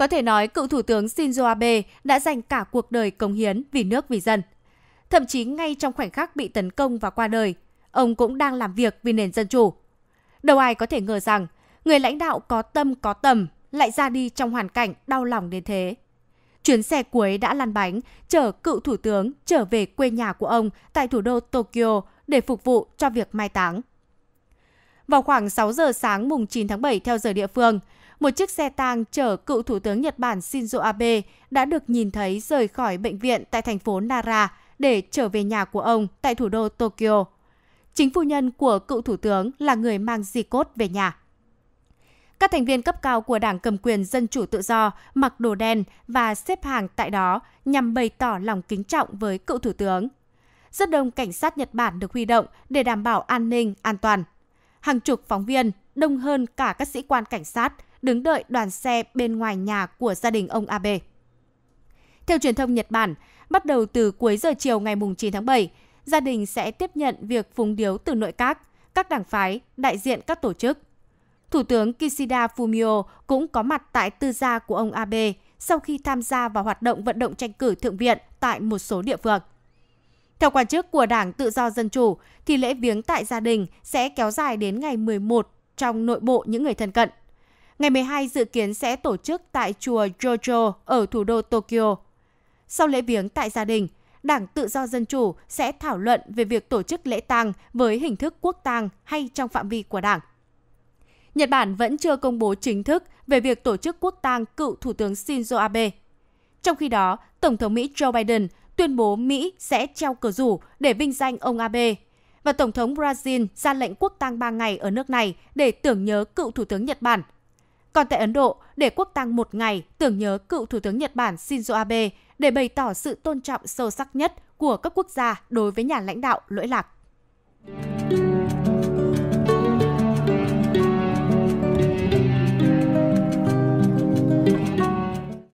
Có thể nói cựu thủ tướng Shinzo Abe đã dành cả cuộc đời cống hiến vì nước vì dân. Thậm chí ngay trong khoảnh khắc bị tấn công và qua đời, ông cũng đang làm việc vì nền dân chủ. Đâu ai có thể ngờ rằng người lãnh đạo có tâm có tầm lại ra đi trong hoàn cảnh đau lòng đến thế. Chuyến xe cuối đã lăn bánh, chở cựu thủ tướng trở về quê nhà của ông tại thủ đô Tokyo để phục vụ cho việc mai táng. Vào khoảng 6 giờ sáng mùng 9 tháng 7 theo giờ địa phương, một chiếc xe tang chở cựu thủ tướng Nhật Bản Shinzo Abe đã được nhìn thấy rời khỏi bệnh viện tại thành phố Nara để trở về nhà của ông tại thủ đô Tokyo. Chính phu nhân của cựu thủ tướng là người mang di cốt về nhà. Các thành viên cấp cao của Đảng cầm quyền Dân chủ tự do mặc đồ đen và xếp hàng tại đó nhằm bày tỏ lòng kính trọng với cựu thủ tướng. Rất đông cảnh sát Nhật Bản được huy động để đảm bảo an ninh, an toàn hàng chục phóng viên, đông hơn cả các sĩ quan cảnh sát, đứng đợi đoàn xe bên ngoài nhà của gia đình ông Abe. Theo truyền thông Nhật Bản, bắt đầu từ cuối giờ chiều ngày 9 tháng 7, gia đình sẽ tiếp nhận việc phúng điếu từ nội các, các đảng phái, đại diện các tổ chức. Thủ tướng Kishida Fumio cũng có mặt tại tư gia của ông Abe sau khi tham gia vào hoạt động vận động tranh cử thượng viện tại một số địa phương. Theo quan chức của Đảng Tự do Dân chủ, thì lễ viếng tại gia đình sẽ kéo dài đến ngày 11 trong nội bộ những người thân cận. Ngày 12 dự kiến sẽ tổ chức tại chùa Jojo ở thủ đô Tokyo. Sau lễ viếng tại gia đình, Đảng Tự do Dân chủ sẽ thảo luận về việc tổ chức lễ tang với hình thức quốc tang hay trong phạm vi của đảng. Nhật Bản vẫn chưa công bố chính thức về việc tổ chức quốc tang cựu Thủ tướng Shinzo Abe. Trong khi đó, Tổng thống Mỹ Joe Biden tuyên bố Mỹ sẽ treo cờ rủ để vinh danh ông Abe. Và Tổng thống Brazil ra lệnh quốc tang 3 ngày ở nước này để tưởng nhớ cựu Thủ tướng Nhật Bản. Còn tại Ấn Độ, để quốc tang một ngày tưởng nhớ cựu Thủ tướng Nhật Bản Shinzo Abe để bày tỏ sự tôn trọng sâu sắc nhất của các quốc gia đối với nhà lãnh đạo lỗi lạc.